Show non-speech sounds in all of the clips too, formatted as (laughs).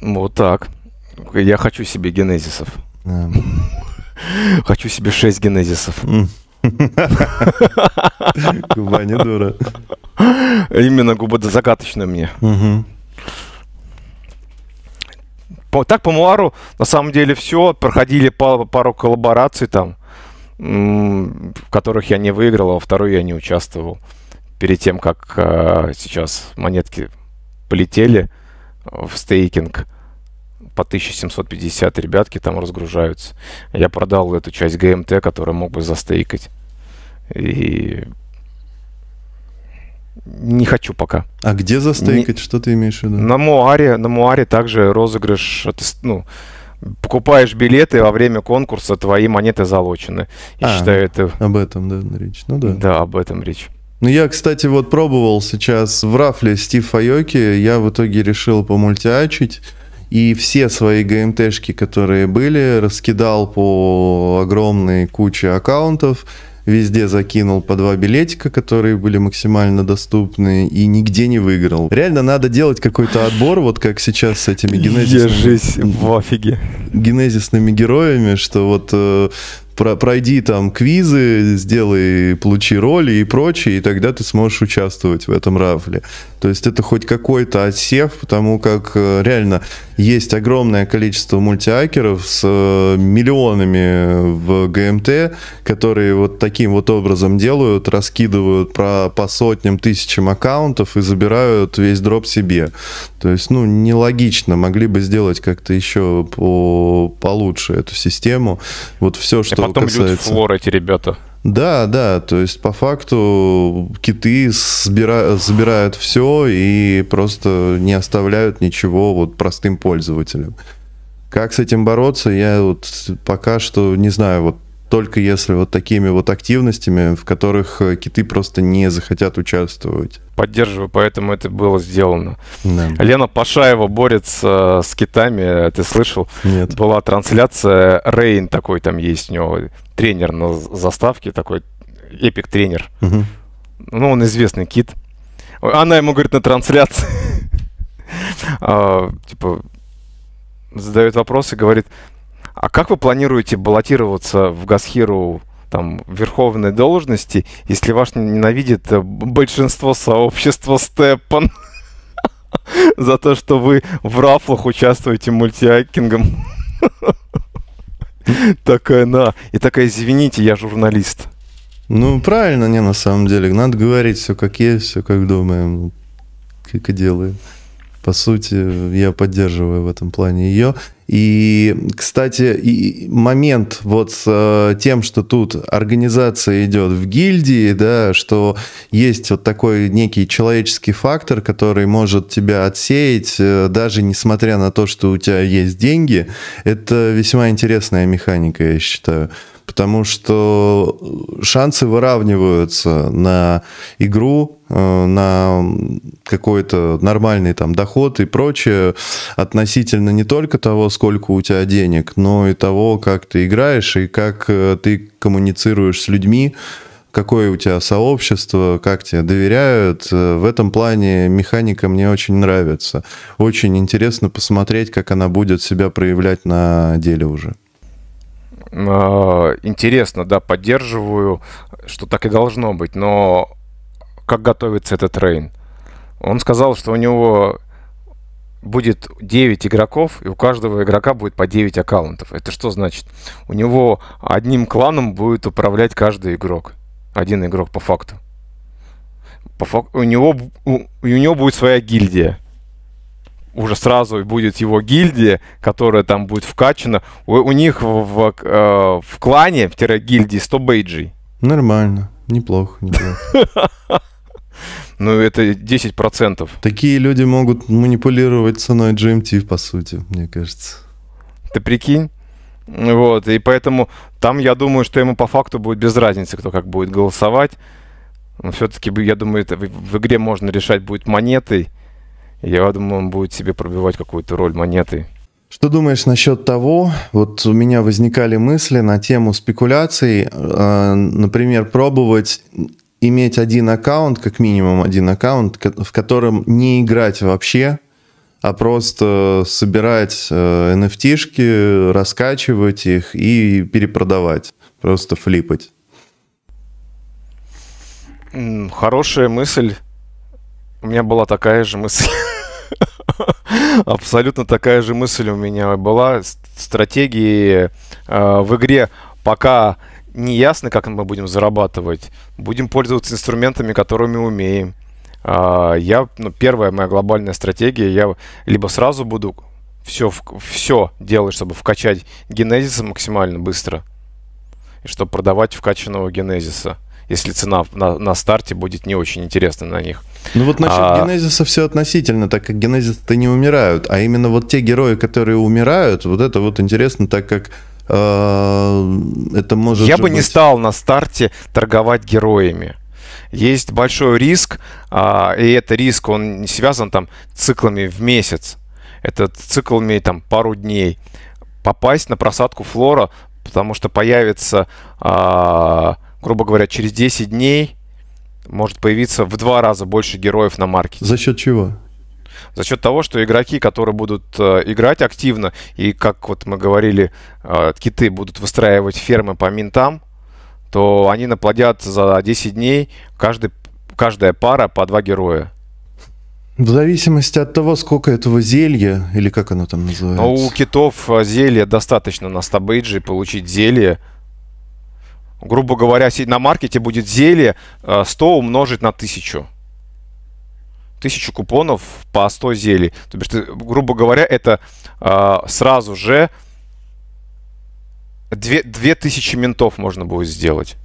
Вот так. Я хочу себе генезисов. Хочу себе 6 генезисов. Губа не дура. Именно губа загадочная мне. Так по Муару на самом деле все. Проходили пару коллабораций там, в которых я не выиграл, а во второй я не участвовал. Перед тем, как э, сейчас монетки полетели, в стейкинг по 1750 ребятки там разгружаются. Я продал эту часть ГМТ, которую мог бы застейкать. И не хочу пока. А где застейкать? Не... Что ты имеешь в виду? На Муаре, на Муаре также розыгрыш, ну, покупаешь билеты а во время конкурса, твои монеты залочены. Я а, считаю это... Об этом, да, речь. Ну да. Да, об этом речь. Ну, я, кстати, вот пробовал сейчас в рафле Стив Айоки. я в итоге решил помультиачить, и все свои ГМТшки, которые были, раскидал по огромной куче аккаунтов, везде закинул по два билетика, которые были максимально доступны, и нигде не выиграл. Реально надо делать какой-то отбор, вот как сейчас с этими генезисными... Держись в офиге. Генезисными героями, что вот э, пройди там квизы, сделай, получи роли и прочее, и тогда ты сможешь участвовать в этом рафле. То есть это хоть какой-то отсев, потому как э, реально есть огромное количество мультиакеров с э, миллионами в ГМТ, которые вот таким вот образом делают, раскидывают про, по сотням, тысячам аккаунтов и забирают весь дроп себе. То есть, ну, нелогично. Могли бы сделать как-то еще по, получше эту систему. Вот все, что касается. А потом касается... люди флор эти ребята. Да, да, то есть по факту киты собирают забирают все и просто не оставляют ничего вот простым пользователям. Как с этим бороться, я вот пока что не знаю. Вот только если вот такими вот активностями, в которых э, киты просто не захотят участвовать. Поддерживаю, поэтому это было сделано. Да. Лена Пашаева борется э, с китами, э, ты слышал? Нет. Была трансляция, Рейн такой там есть у него, тренер на заставке такой, эпик-тренер. Угу. Ну, он известный кит. Она ему говорит на трансляции, (laughs) а, типа, задает вопросы, говорит, а как вы планируете баллотироваться в Гасхиру там, верховной должности, если вас ненавидит э, большинство сообщества Степан (laughs) за то, что вы в рафлах участвуете мультиакингом? (laughs) Такая на. И такая, извините, я журналист. Ну, правильно, не, на самом деле. Надо говорить все как есть, все как думаем, как и делаем. По сути, я поддерживаю в этом плане ее. И, кстати, и момент вот с э, тем, что тут организация идет в гильдии, да, что есть вот такой некий человеческий фактор, который может тебя отсеять, э, даже несмотря на то, что у тебя есть деньги, это весьма интересная механика, я считаю потому что шансы выравниваются на игру, э, на какой-то нормальный там доход и прочее относительно не только того, сколько у тебя денег, но и того, как ты играешь и как э, ты коммуницируешь с людьми, какое у тебя сообщество, как тебе доверяют. Э, в этом плане механика мне очень нравится. Очень интересно посмотреть, как она будет себя проявлять на деле уже. А, интересно, да, поддерживаю, что так и должно быть, но как готовится этот рейн? Он сказал, что у него будет 9 игроков, и у каждого игрока будет по 9 аккаунтов. Это что значит? У него одним кланом будет управлять каждый игрок. Один игрок по факту. По фак... у, него, у, у него будет своя гильдия. Уже сразу будет его гильдия, которая там будет вкачана. У, у них в, в, э, в клане, в тире гильдии 100 бейджей. Нормально. Неплохо, неплохо. (laughs) Ну, это 10%. Такие люди могут манипулировать ценой GMT, по сути, мне кажется. Ты прикинь? Вот, и поэтому там, я думаю, что ему по факту будет без разницы, кто как будет голосовать. Все-таки, я думаю, это в, в игре можно решать будет монетой. Я думаю, он будет себе пробивать какую-то роль монеты. Что думаешь насчет того, вот у меня возникали мысли на тему спекуляций, э, например, пробовать иметь один аккаунт, как минимум один аккаунт, в котором не играть вообще, а просто собирать nft э, раскачивать их и перепродавать, просто флипать. Хорошая мысль. У меня была такая же мысль. (laughs) Абсолютно такая же мысль у меня была. Стратегии э, в игре пока неясно, как мы будем зарабатывать. Будем пользоваться инструментами, которыми умеем. А, я, ну, первая моя глобальная стратегия, я либо сразу буду все, все делать, чтобы вкачать генезиса максимально быстро, и чтобы продавать вкачанного генезиса если цена на, на старте будет не очень интересна на них. Ну вот насчет а... генезиса все относительно, так как генезисы-то не умирают, а именно вот те герои, которые умирают, вот это вот интересно, так как Э, это может... Я бы быть... не стал на старте торговать героями есть большой риск, а, и это риск, он не связан там циклами в месяц, это циклами там пару дней. Попасть на просадку флора, потому что появится, а, грубо говоря, через 10 дней может появиться в два раза больше героев на маркете. За счет чего? за счет того, что игроки, которые будут э, играть активно, и как вот мы говорили, э, киты будут выстраивать фермы по ментам, то они наплодят за 10 дней каждый, каждая пара по два героя. В зависимости от того, сколько этого зелья, или как оно там называется. Но ну, у китов э, зелья достаточно на стабейджи получить зелье. Грубо говоря, на маркете будет зелье 100 умножить на 1000 тысячу купонов по 100 зелий. То бишь, ты, грубо говоря, это э, сразу же 2, 2000 ментов можно будет сделать.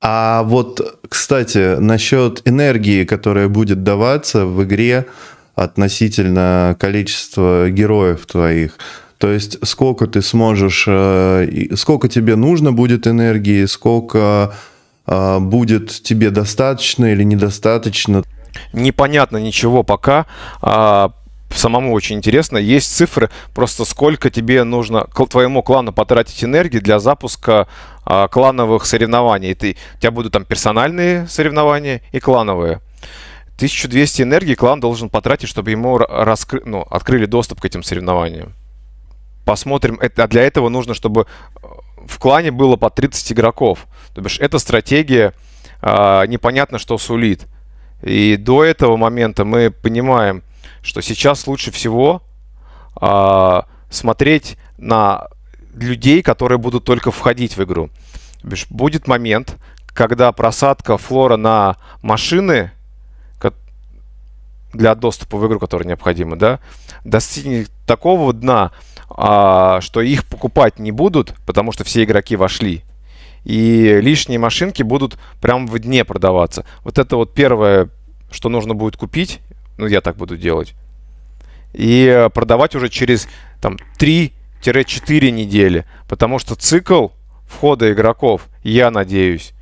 А вот, кстати, насчет энергии, которая будет даваться в игре относительно количества героев твоих. То есть сколько ты сможешь, э, сколько тебе нужно будет энергии, сколько а, будет тебе достаточно или недостаточно непонятно ничего пока. А, самому очень интересно. Есть цифры, просто сколько тебе нужно к твоему клану потратить энергии для запуска а, клановых соревнований. Ты, у тебя будут там персональные соревнования и клановые. 1200 энергии клан должен потратить, чтобы ему раскры... ну, открыли доступ к этим соревнованиям. Посмотрим. А для этого нужно, чтобы э, в клане было по 30 игроков. То бишь, эта стратегия а, непонятно, что сулит. И до этого момента мы понимаем, что сейчас лучше всего а, смотреть на людей, которые будут только входить в игру. Будет момент, когда просадка флора на машины для доступа в игру, которая необходима, да, достигнет такого дна, а, что их покупать не будут, потому что все игроки вошли и лишние машинки будут прямо в дне продаваться. Вот это вот первое, что нужно будет купить, ну я так буду делать, и э, продавать уже через там 3-4 недели, потому что цикл входа игроков, я надеюсь,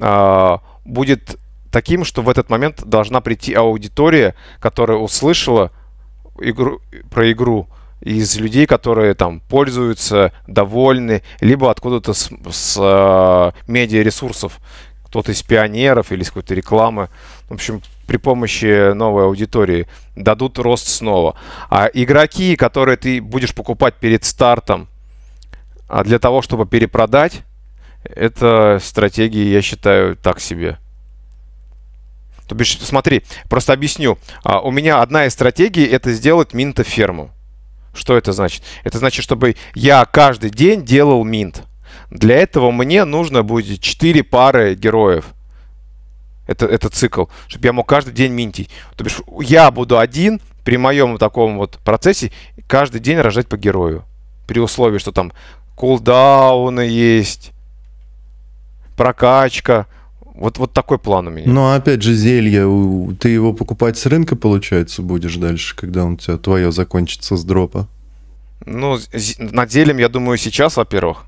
а, будет таким, что в этот момент должна прийти аудитория, которая услышала игру, про игру, из людей, которые там пользуются, довольны, либо откуда-то с, с э, медиаресурсов, кто-то из пионеров или из какой-то рекламы. В общем, при помощи новой аудитории дадут рост снова. А игроки, которые ты будешь покупать перед стартом а для того, чтобы перепродать, это стратегии, я считаю, так себе. То бишь, смотри, просто объясню. А, у меня одна из стратегий – это сделать минта ферму. Что это значит? Это значит, чтобы я каждый день делал минт. Для этого мне нужно будет 4 пары героев. Это, это цикл, чтобы я мог каждый день минтить. То бишь, я буду один при моем таком вот процессе каждый день рожать по герою. При условии, что там кулдауны есть, прокачка, вот, вот такой план у меня. Ну а опять же, зелье, ты его покупать с рынка, получается, будешь дальше, когда он у тебя твое закончится с дропа? Ну, на деле, я думаю, сейчас, во-первых,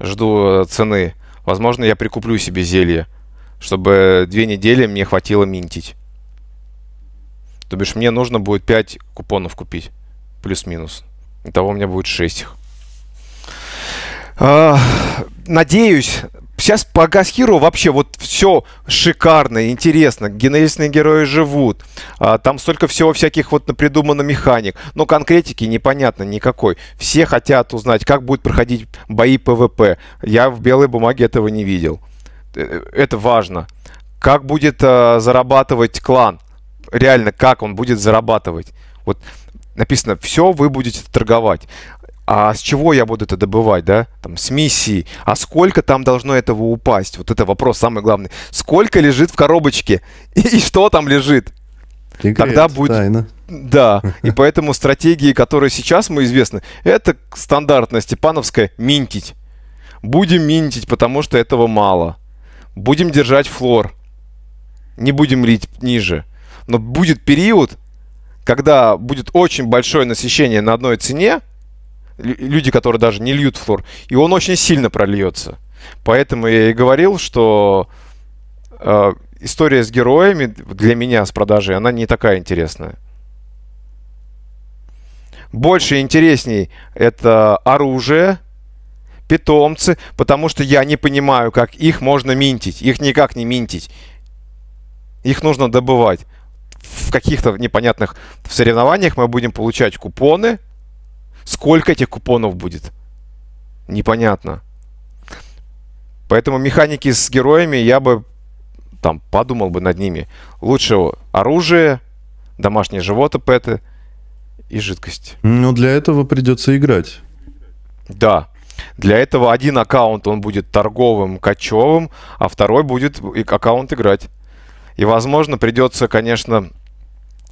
жду э, цены. Возможно, я прикуплю себе зелье, чтобы две недели мне хватило минтить. То бишь, мне нужно будет 5 купонов купить, плюс-минус. Итого у меня будет 6 их. А, надеюсь, Сейчас по Газ Hero вообще вот все шикарно, интересно. Генерисные герои живут. А, там столько всего всяких вот напридумано механик. Но конкретики непонятно никакой. Все хотят узнать, как будет проходить бои ПВП. Я в белой бумаге этого не видел. Э, это важно. Как будет а, зарабатывать клан? Реально, как он будет зарабатывать? Вот написано, все вы будете торговать а с чего я буду это добывать, да, там, с миссии, а сколько там должно этого упасть? Вот это вопрос самый главный. Сколько лежит в коробочке и, (laughs) и что там лежит? Секрет, Тогда будет... Тайна. Да, (laughs) и поэтому стратегии, которые сейчас мы известны, это стандартная степановская «минтить». Будем минтить, потому что этого мало. Будем держать флор. Не будем лить ниже. Но будет период, когда будет очень большое насыщение на одной цене – люди, которые даже не льют флор, и он очень сильно прольется. Поэтому я и говорил, что э, история с героями для меня с продажей, она не такая интересная. Больше интересней это оружие, питомцы, потому что я не понимаю, как их можно минтить. Их никак не минтить. Их нужно добывать. В каких-то непонятных соревнованиях мы будем получать купоны – Сколько этих купонов будет? Непонятно. Поэтому механики с героями я бы там подумал бы над ними. Лучше оружие, домашние животы, пэты и жидкость. Но для этого придется играть. Да. Для этого один аккаунт, он будет торговым, кочевым, а второй будет аккаунт играть. И, возможно, придется, конечно,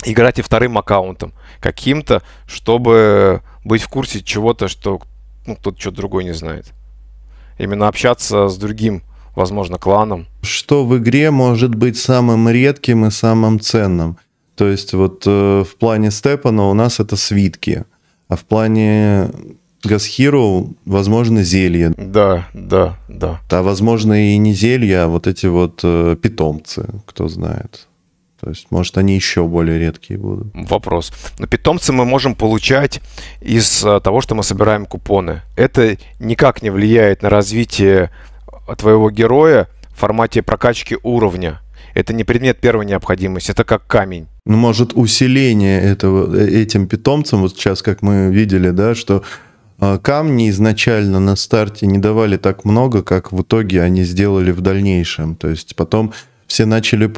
играть и вторым аккаунтом каким-то, чтобы быть в курсе чего-то, что ну, кто-то что-то другой не знает. Именно общаться с другим, возможно, кланом. Что в игре может быть самым редким и самым ценным? То есть вот э, в плане Степана у нас это свитки, а в плане Гасхиру, возможно, зелье. Да, да, да. А возможно и не зелье, а вот эти вот э, питомцы, кто знает. То есть, может, они еще более редкие будут. Вопрос. Но питомцы мы можем получать из а, того, что мы собираем купоны. Это никак не влияет на развитие а, твоего героя в формате прокачки уровня. Это не предмет первой необходимости, это как камень. Ну, может, усиление этого, э, этим питомцам, вот сейчас, как мы видели, да, что а, камни изначально на старте не давали так много, как в итоге они сделали в дальнейшем. То есть потом все начали,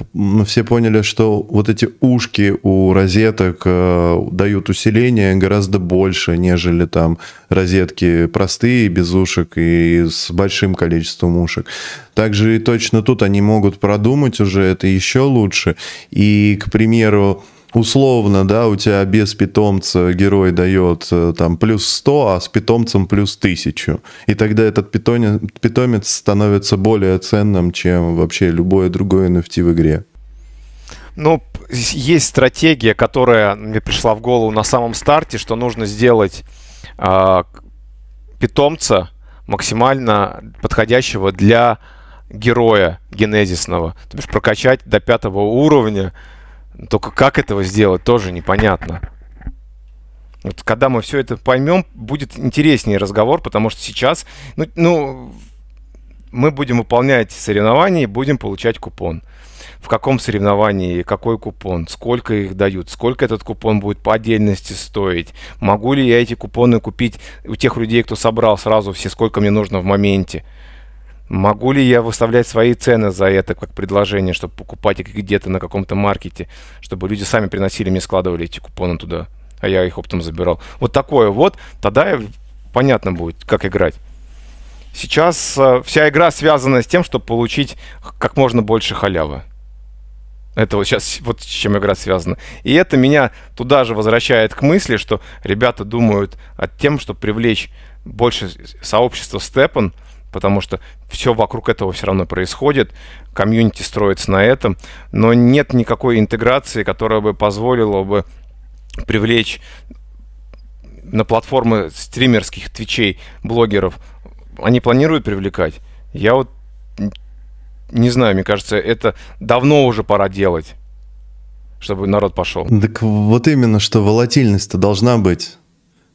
все поняли, что вот эти ушки у розеток э, дают усиление гораздо больше, нежели там розетки простые, без ушек и с большим количеством ушек. Также и точно тут они могут продумать уже это еще лучше. И, к примеру, условно, да, у тебя без питомца герой дает э, там плюс 100, а с питомцем плюс 1000. И тогда этот питомец, питомец становится более ценным, чем вообще любое другое NFT в игре. Ну, есть стратегия, которая мне пришла в голову на самом старте, что нужно сделать э, питомца максимально подходящего для героя генезисного. То есть прокачать до пятого уровня, только как этого сделать, тоже непонятно. Вот когда мы все это поймем, будет интереснее разговор, потому что сейчас, ну, ну мы будем выполнять соревнования и будем получать купон. В каком соревновании, какой купон, сколько их дают, сколько этот купон будет по отдельности стоить, могу ли я эти купоны купить у тех людей, кто собрал сразу все, сколько мне нужно в моменте. Могу ли я выставлять свои цены за это как предложение, чтобы покупать их где-то на каком-то маркете, чтобы люди сами приносили мне, складывали эти купоны туда, а я их оптом забирал. Вот такое вот, тогда понятно будет, как играть. Сейчас э, вся игра связана с тем, чтобы получить как можно больше халявы. Это вот сейчас, вот с чем игра связана. И это меня туда же возвращает к мысли, что ребята думают о тем, чтобы привлечь больше сообщества степан – потому что все вокруг этого все равно происходит, комьюнити строится на этом, но нет никакой интеграции, которая бы позволила бы привлечь на платформы стримерских твичей, блогеров. Они планируют привлекать? Я вот не знаю, мне кажется, это давно уже пора делать, чтобы народ пошел. Так вот именно, что волатильность-то должна быть.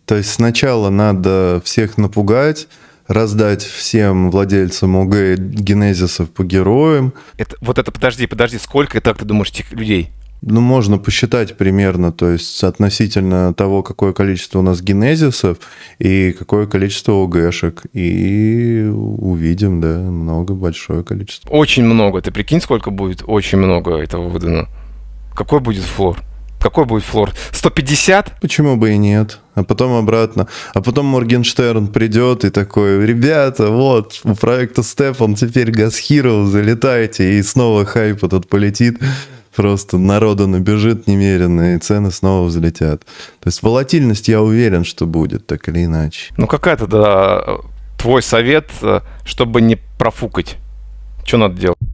То есть сначала надо всех напугать, раздать всем владельцам ОГ генезисов по героям. Это, вот это, подожди, подожди, сколько, так ты думаешь, этих людей? Ну, можно посчитать примерно, то есть относительно того, какое количество у нас генезисов и какое количество ОГшек. И увидим, да, много, большое количество. Очень много. Ты прикинь, сколько будет? Очень много этого выдано. Какой будет флор? Какой будет флор? 150? Почему бы и нет? А потом обратно. А потом Моргенштерн придет и такой, ребята, вот, у проекта Стефан теперь Газ Hero, залетайте. И снова хайп этот полетит. Просто народу набежит немерено, и цены снова взлетят. То есть волатильность, я уверен, что будет, так или иначе. Ну какая то да э, твой совет, э, чтобы не профукать? Что надо делать?